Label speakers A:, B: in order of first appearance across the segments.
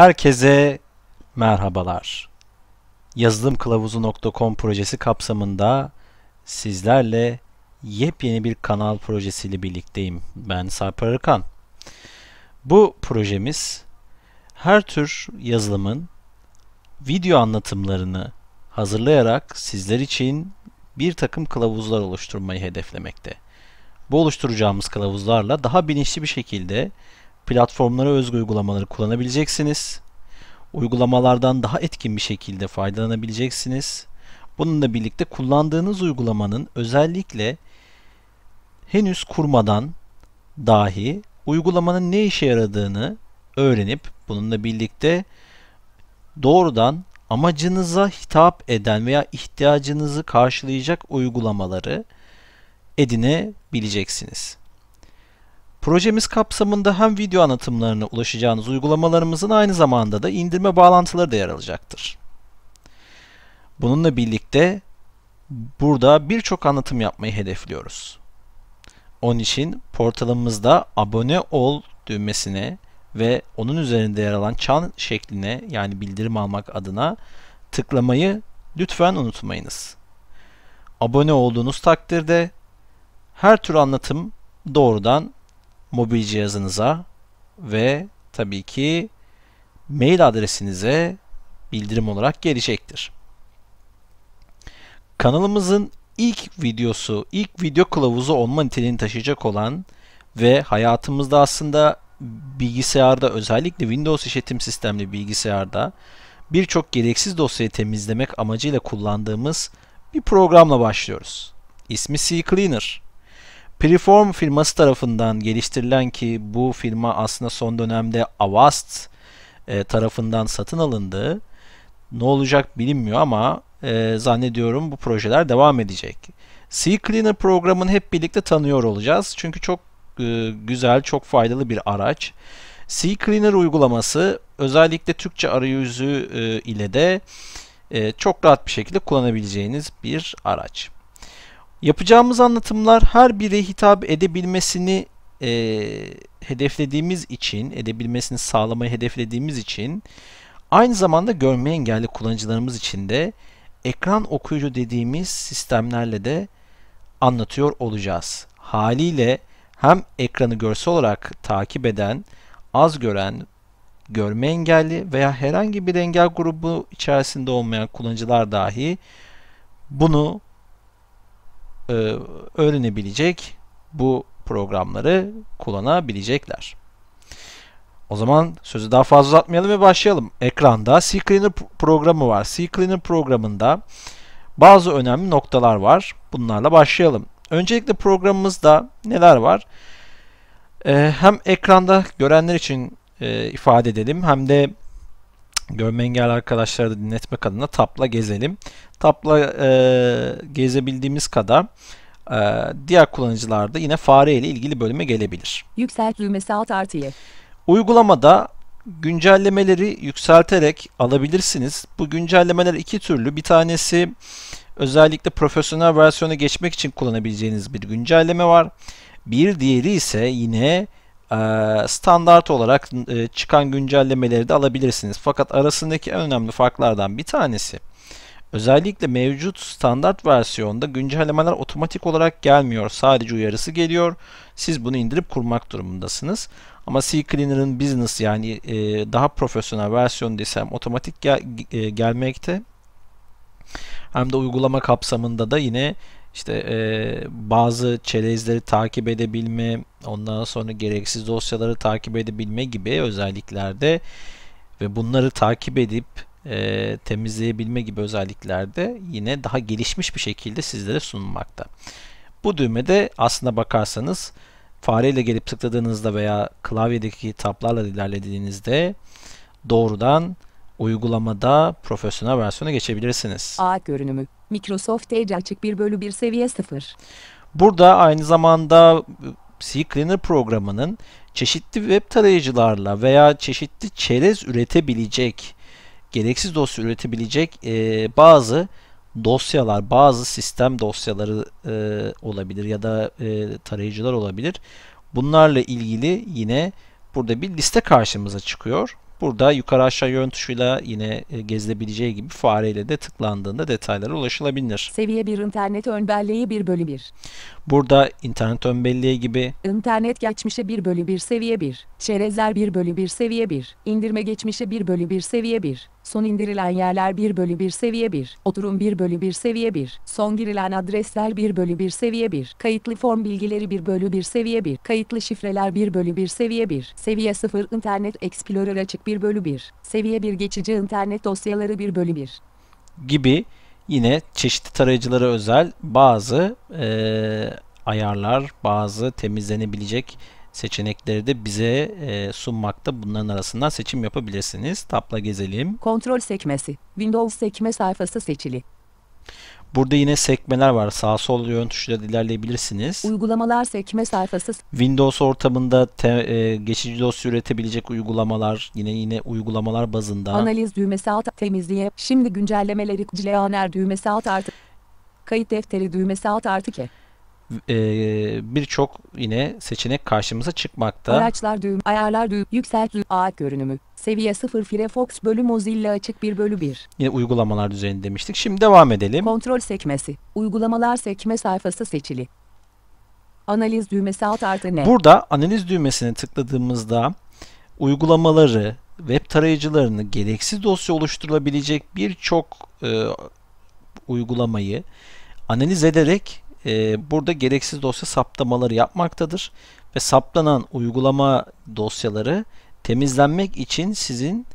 A: Herkese merhabalar. Yazılımkılavuzu.com projesi kapsamında sizlerle yepyeni bir kanal projesiyle birlikteyim. Ben Sarp Arıkan. Bu projemiz her tür yazılımın video anlatımlarını hazırlayarak sizler için bir takım kılavuzlar oluşturmayı hedeflemekte. Bu oluşturacağımız kılavuzlarla daha bilinçli bir şekilde platformlara özgü uygulamaları kullanabileceksiniz. Uygulamalardan daha etkin bir şekilde faydalanabileceksiniz. Bununla birlikte kullandığınız uygulamanın özellikle henüz kurmadan dahi uygulamanın ne işe yaradığını öğrenip bununla birlikte doğrudan amacınıza hitap eden veya ihtiyacınızı karşılayacak uygulamaları edinebileceksiniz. Projemiz kapsamında hem video anlatımlarına ulaşacağınız uygulamalarımızın aynı zamanda da indirme bağlantıları da yer alacaktır. Bununla birlikte burada birçok anlatım yapmayı hedefliyoruz. Onun için portalımızda abone ol düğmesine ve onun üzerinde yer alan çan şekline yani bildirim almak adına tıklamayı lütfen unutmayınız. Abone olduğunuz takdirde her tür anlatım doğrudan mobil cihazınıza ve tabii ki mail adresinize bildirim olarak gelecektir. Kanalımızın ilk videosu, ilk video kılavuzu olma niteliğini taşıyacak olan ve hayatımızda aslında bilgisayarda özellikle Windows işletim sistemli bilgisayarda birçok gereksiz dosyayı temizlemek amacıyla kullandığımız bir programla başlıyoruz. İsmi CCleaner. Preform firması tarafından geliştirilen ki bu firma aslında son dönemde Avast e, tarafından satın alındı. Ne olacak bilinmiyor ama e, zannediyorum bu projeler devam edecek. Cleaner programını hep birlikte tanıyor olacağız. Çünkü çok e, güzel, çok faydalı bir araç. Cleaner uygulaması özellikle Türkçe arayüzü e, ile de e, çok rahat bir şekilde kullanabileceğiniz bir araç. Yapacağımız anlatımlar her bire hitap edebilmesini e, hedeflediğimiz için, edebilmesini sağlamayı hedeflediğimiz için aynı zamanda görme engelli kullanıcılarımız için de ekran okuyucu dediğimiz sistemlerle de anlatıyor olacağız. Haliyle hem ekranı görsel olarak takip eden, az gören, görme engelli veya herhangi bir engel grubu içerisinde olmayan kullanıcılar dahi bunu e, öğrenebilecek bu programları kullanabilecekler. O zaman sözü daha fazla uzatmayalım ve başlayalım. Ekranda CCleaner programı var. CCleaner programında bazı önemli noktalar var. Bunlarla başlayalım. Öncelikle programımızda neler var? Ee, hem ekranda görenler için e, ifade edelim hem de görme engelli arkadaşları da dinletmek adına tapla gezelim. Tapla e, gezebildiğimiz kadar e, diğer kullanıcılar da yine fare ile ilgili bölüme gelebilir.
B: düğmesi alt artıya.
A: Uygulamada güncellemeleri yükselterek alabilirsiniz. Bu güncellemeler iki türlü. Bir tanesi özellikle profesyonel versiyona geçmek için kullanabileceğiniz bir güncelleme var. Bir diğeri ise yine ee, standart olarak e, çıkan güncellemeleri de alabilirsiniz. Fakat arasındaki en önemli farklardan bir tanesi özellikle mevcut standart versiyonda güncellemeler otomatik olarak gelmiyor. Sadece uyarısı geliyor. Siz bunu indirip kurmak durumundasınız. Ama CCleaner'ın business yani e, daha profesyonel versiyonu desem otomatik gel e, gelmekte. Hem de uygulama kapsamında da yine işte e, bazı çerezleri takip edebilme, ondan sonra gereksiz dosyaları takip edebilme gibi özelliklerde ve bunları takip edip e, temizleyebilme gibi özelliklerde yine daha gelişmiş bir şekilde sizlere sunulmakta. Bu düğmede aslında bakarsanız fareyle gelip tıkladığınızda veya klavyedeki tablarla ilerlediğinizde doğrudan Uygulamada profesyonel versiyona geçebilirsiniz. A görünümü Microsoft Edge açık 1 bölü 1 seviye 0. Burada aynı zamanda ıı, CCleaner programının çeşitli web tarayıcılarla veya çeşitli çerez üretebilecek, gereksiz dosya üretebilecek e, bazı dosyalar, bazı sistem dosyaları e, olabilir ya da e, tarayıcılar olabilir. Bunlarla ilgili yine burada bir liste karşımıza çıkıyor. Burada yukarı aşağı yön tuşuyla yine e, gezilebileceği gibi fareyle de tıklandığında detaylara ulaşılabilir. Seviye 1 internet ön belleği 1 bölü 1. Burada internet ön belleği gibi.
B: İnternet geçmişe 1 bölü 1 seviye 1. Çerezler 1 bölü 1 seviye 1. İndirme geçmişe 1 bölü 1 seviye 1. Son indirilen yerler 1 bölü 1 seviye 1. Oturum 1 bölü 1 seviye 1. Son girilen adresler 1 bölü 1 seviye 1. Kayıtlı form bilgileri 1 bölü 1 seviye 1. Kayıtlı şifreler 1 bölü 1 seviye 1. Seviye 0 internet explorer açık 1 bölü 1. Seviye 1 geçici internet dosyaları 1 bölü 1.
A: Gibi yine çeşitli tarayıcılara özel bazı e, ayarlar, bazı temizlenebilecek seçenekleri de bize e, sunmakta. Bunların arasından seçim yapabilirsiniz. Tapla gezelim. Kontrol sekmesi.
B: Windows sekme sayfası seçili.
A: Burada yine sekmeler var. Sağ sol yön tuşuyla ilerleyebilirsiniz.
B: Uygulamalar sekme sayfası.
A: Windows ortamında te, e, geçici dosya üretebilecek uygulamalar, yine yine uygulamalar bazında. Analiz
B: düğmesi alt temizliğe. Şimdi güncellemeleri Cileaner düğmesi alt artı. Kayıt defteri düğmesi alt artı ke
A: e, birçok yine seçenek karşımıza çıkmakta. Araçlar
B: düğüm, ayarlar düğüm, yükselt düğüm, ağaç görünümü. Seviye 0 Firefox bölü Mozilla açık 1 bölü 1.
A: Yine uygulamalar düzeni demiştik. Şimdi devam edelim. Kontrol sekmesi.
B: Uygulamalar sekme sayfası seçili. Analiz düğmesi alt artı ne? Burada
A: analiz düğmesine tıkladığımızda uygulamaları, web tarayıcılarını gereksiz dosya oluşturulabilecek birçok e, uygulamayı analiz ederek e, burada gereksiz dosya saptamaları yapmaktadır ve saplanan uygulama dosyaları temizlenmek için sizin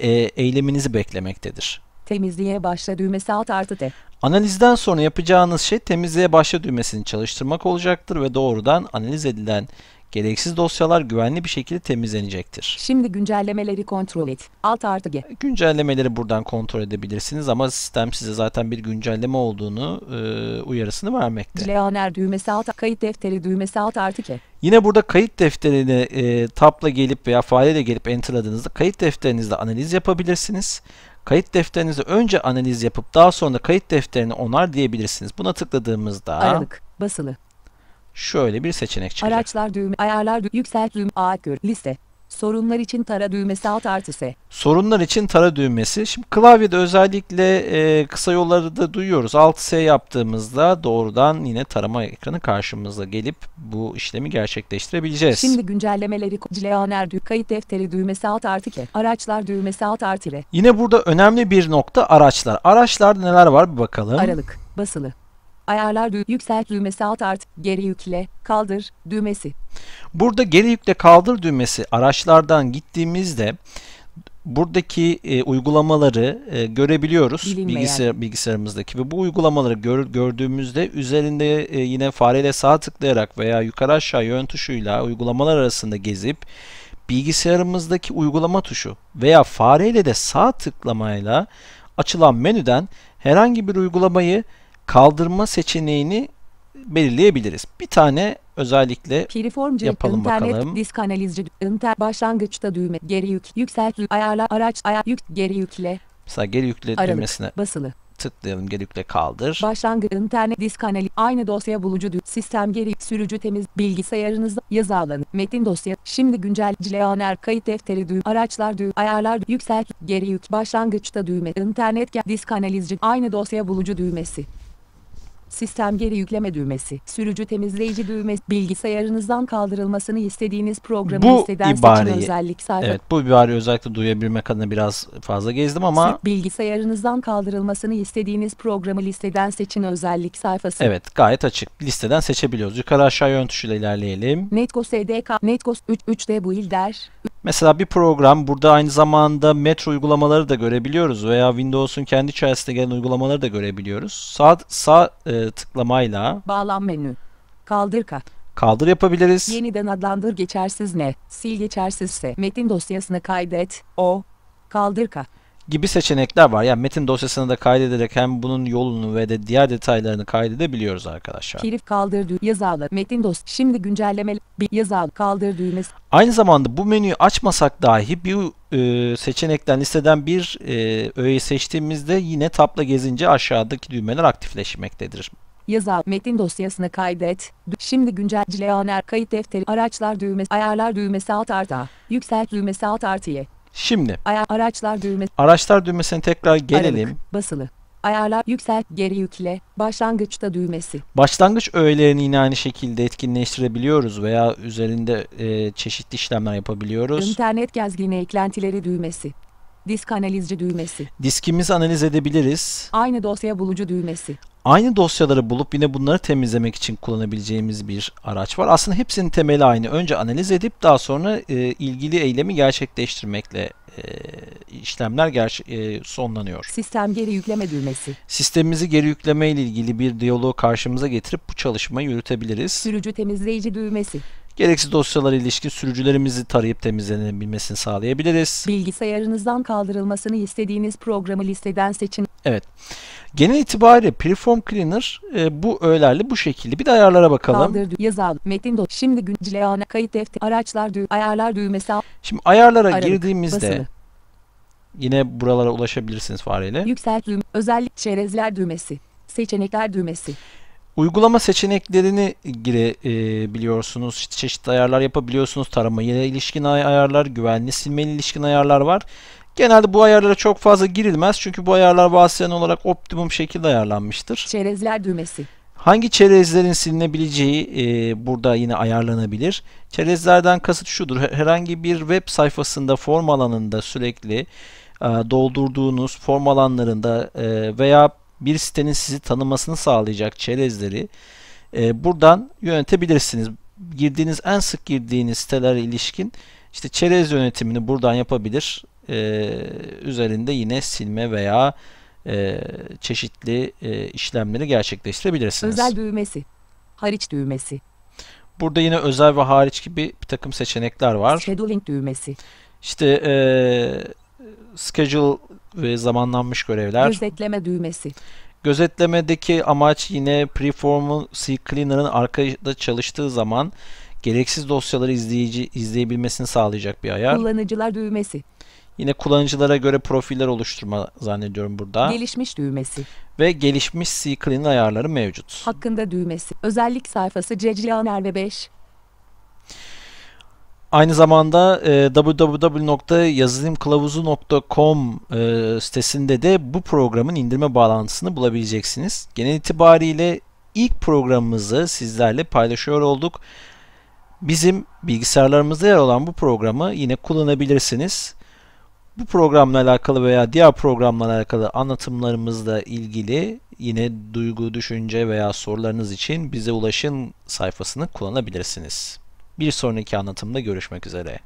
A: e, eyleminizi beklemektedir.
B: Temizliğe başla düğmesi alt artı T.
A: Analizden sonra yapacağınız şey temizliğe başla düğmesini çalıştırmak olacaktır ve doğrudan analiz edilen Gereksiz dosyalar güvenli bir şekilde temizlenecektir.
B: Şimdi güncellemeleri kontrol et. Alt artı G.
A: Güncellemeleri buradan kontrol edebilirsiniz ama sistem size zaten bir güncelleme olduğunu e, uyarısını vermekte.
B: Cleaner düğmesi alt kayıt defteri düğmesi alt artı G.
A: Yine burada kayıt defterine e, tabla gelip veya fareyle gelip enterladığınızda kayıt defterinizde analiz yapabilirsiniz. Kayıt defterinize önce analiz yapıp daha sonra kayıt defterini onar diyebilirsiniz. Buna tıkladığımızda Aralık basılı şöyle bir seçenek çıkacak.
B: Araçlar düğme, ayarlar düğme, yükselt düğme, ağaç gör, liste. Sorunlar için tara düğmesi alt artı S.
A: Sorunlar için tara düğmesi. Şimdi klavyede özellikle e, kısa yolları da duyuyoruz. Alt S yaptığımızda doğrudan yine tarama ekranı karşımıza gelip bu işlemi gerçekleştirebileceğiz. Şimdi
B: güncellemeleri Cileaner düğ kayıt defteri düğmesi alt artı K. Araçlar düğmesi alt artı R.
A: Yine burada önemli bir nokta araçlar. Araçlarda neler var bir bakalım. Aralık, basılı,
B: Ayarlar düğ yükselt düğmesi alt art, geri yükle, kaldır düğmesi.
A: Burada geri yükle kaldır düğmesi araçlardan gittiğimizde buradaki e, uygulamaları e, görebiliyoruz bilgisayar bilgisayarımızdaki ve bu uygulamaları gör, gördüğümüzde üzerinde e, yine fareyle sağ tıklayarak veya yukarı aşağı yön tuşuyla uygulamalar arasında gezip bilgisayarımızdaki uygulama tuşu veya fareyle de sağ tıklamayla açılan menüden herhangi bir uygulamayı kaldırma seçeneğini belirleyebiliriz. Bir tane özellikle Piriformcu, yapalım internet, bakalım. Disk
B: analizci, inter, başlangıçta düğme, geri yük, yükselt, ayarla, araç, ayar, yük, geri yükle.
A: Mesela geri yükle Aralık, düğmesine basılı. tıklayalım, geri yükle kaldır.
B: Başlangıç, internet, disk analiz, aynı dosya bulucu, düğ, sistem geri, sürücü temiz, bilgisayarınızda, yazı alanı, metin dosya, şimdi güncel, cileaner, kayıt defteri düğüm, araçlar düğüm, ayarlar, yükselt, geri yük, başlangıçta düğme, internet, disk analizci, aynı dosya bulucu düğmesi sistem geri yükleme düğmesi, sürücü temizleyici düğmesi, bilgisayarınızdan kaldırılmasını istediğiniz programı bu listeden seçin özellik sayfa. Evet
A: bu ibareyi özellikle duyabilmek adına biraz fazla gezdim ama.
B: Bilgisayarınızdan kaldırılmasını istediğiniz programı listeden seçin özellik sayfası. Evet
A: gayet açık. Listeden seçebiliyoruz. Yukarı aşağı yön tuşuyla ilerleyelim.
B: Netgo SDK, Netgo 3, 3D bu il
A: Mesela bir program burada aynı zamanda metro uygulamaları da görebiliyoruz veya Windows'un kendi içerisinde gelen uygulamaları da görebiliyoruz. Sağ, sağ e, tıklamayla
B: bağlan menü kaldır kat
A: kaldır yapabiliriz. Yeniden
B: adlandır geçersiz ne? Sil geçersizse metin dosyasını kaydet. O kaldır kat
A: gibi seçenekler var. Yani metin dosyasını da kaydederek hem bunun yolunu ve de diğer detaylarını kaydedebiliyoruz arkadaşlar. Kirif
B: kaldır düğmesi yazılı metin dos. Şimdi güncelleme bir yazılı kaldır düğmesi.
A: Aynı zamanda bu menüyü açmasak dahi bir e, seçenekten listeden bir e, öğeyi seçtiğimizde yine tabla gezince aşağıdaki düğmeler aktifleşmektedir.
B: Yazı metin dosyasını kaydet. Şimdi güncelleyenler kayıt defteri araçlar düğmesi ayarlar düğmesi alt arta. Yükselt düğmesi alt artıya. Şimdi Ayar, araçlar düğmesi.
A: Araçlar düğmesine tekrar gelelim. Aralık, basılı.
B: Ayarlar yüksel, geri yükle, başlangıçta düğmesi.
A: Başlangıç öğelerini yine aynı şekilde etkinleştirebiliyoruz veya üzerinde e, çeşitli işlemler yapabiliyoruz.
B: İnternet gezgini eklentileri düğmesi. Disk analizci düğmesi.
A: Diskimizi analiz edebiliriz.
B: Aynı dosya bulucu düğmesi.
A: Aynı dosyaları bulup yine bunları temizlemek için kullanabileceğimiz bir araç var. Aslında hepsinin temeli aynı. Önce analiz edip daha sonra e, ilgili eylemi gerçekleştirmekle e, işlemler ger- e, sonlanıyor.
B: Sistem geri yükleme düğmesi.
A: Sistemimizi geri yükleme ile ilgili bir diyaloğu karşımıza getirip bu çalışmayı yürütebiliriz. Sürücü
B: temizleyici düğmesi. Gereksiz
A: dosyalara ilişkin sürücülerimizi tarayıp temizlenebilmesini sağlayabiliriz.
B: Bilgisayarınızdan kaldırılmasını istediğiniz programı listeden seçin.
A: Evet. Genel itibariyle Preform Cleaner e, bu öğelerle bu şekilde. Bir de ayarlara bakalım. Kaldır
B: yazan metin do şimdi güncele kayıt defter araçlar dü ayarlar düğmesi.
A: Şimdi ayarlara Aralık, girdiğimizde basılı. yine buralara ulaşabilirsiniz fareyle. Yükselt düğme
B: özellik çerezler düğmesi seçenekler düğmesi
A: Uygulama seçeneklerini girebiliyorsunuz. E, çeşitli ayarlar yapabiliyorsunuz. Taramaya ilişkin ayarlar, güvenli silmeli ilişkin ayarlar var. Genelde bu ayarlara çok fazla girilmez. Çünkü bu ayarlar vasıyan olarak optimum şekilde ayarlanmıştır. Çerezler düğmesi. Hangi çerezlerin silinebileceği e, burada yine ayarlanabilir. Çerezlerden kasıt şudur. Herhangi bir web sayfasında form alanında sürekli e, doldurduğunuz form alanlarında e, veya bir sitenin sizi tanımasını sağlayacak çerezleri e, buradan yönetebilirsiniz. Girdiğiniz en sık girdiğiniz sitelere ilişkin işte çerez yönetimini buradan yapabilir. E, üzerinde yine silme veya e, çeşitli e, işlemleri gerçekleştirebilirsiniz. Özel
B: düğmesi, hariç düğmesi.
A: Burada yine özel ve hariç gibi bir takım seçenekler var. Scheduling düğmesi. İşte e, schedule ve zamanlanmış görevler.
B: Gözetleme düğmesi.
A: Gözetlemedeki amaç yine preform'un CCleaner'ın arkada çalıştığı zaman gereksiz dosyaları izleyici izleyebilmesini sağlayacak bir ayar. Kullanıcılar düğmesi. Yine kullanıcılara göre profiller oluşturma zannediyorum burada. Gelişmiş düğmesi. Ve gelişmiş Cleaner ayarları mevcut.
B: Hakkında düğmesi. Özellik sayfası Cecilianer ve 5.
A: Aynı zamanda e, www.yazılımkılavuzu.com e, sitesinde de bu programın indirme bağlantısını bulabileceksiniz. Genel itibariyle ilk programımızı sizlerle paylaşıyor olduk. Bizim bilgisayarlarımızda yer olan bu programı yine kullanabilirsiniz. Bu programla alakalı veya diğer programla alakalı anlatımlarımızla ilgili yine duygu, düşünce veya sorularınız için bize ulaşın sayfasını kullanabilirsiniz. Bir sonraki anlatımda görüşmek üzere.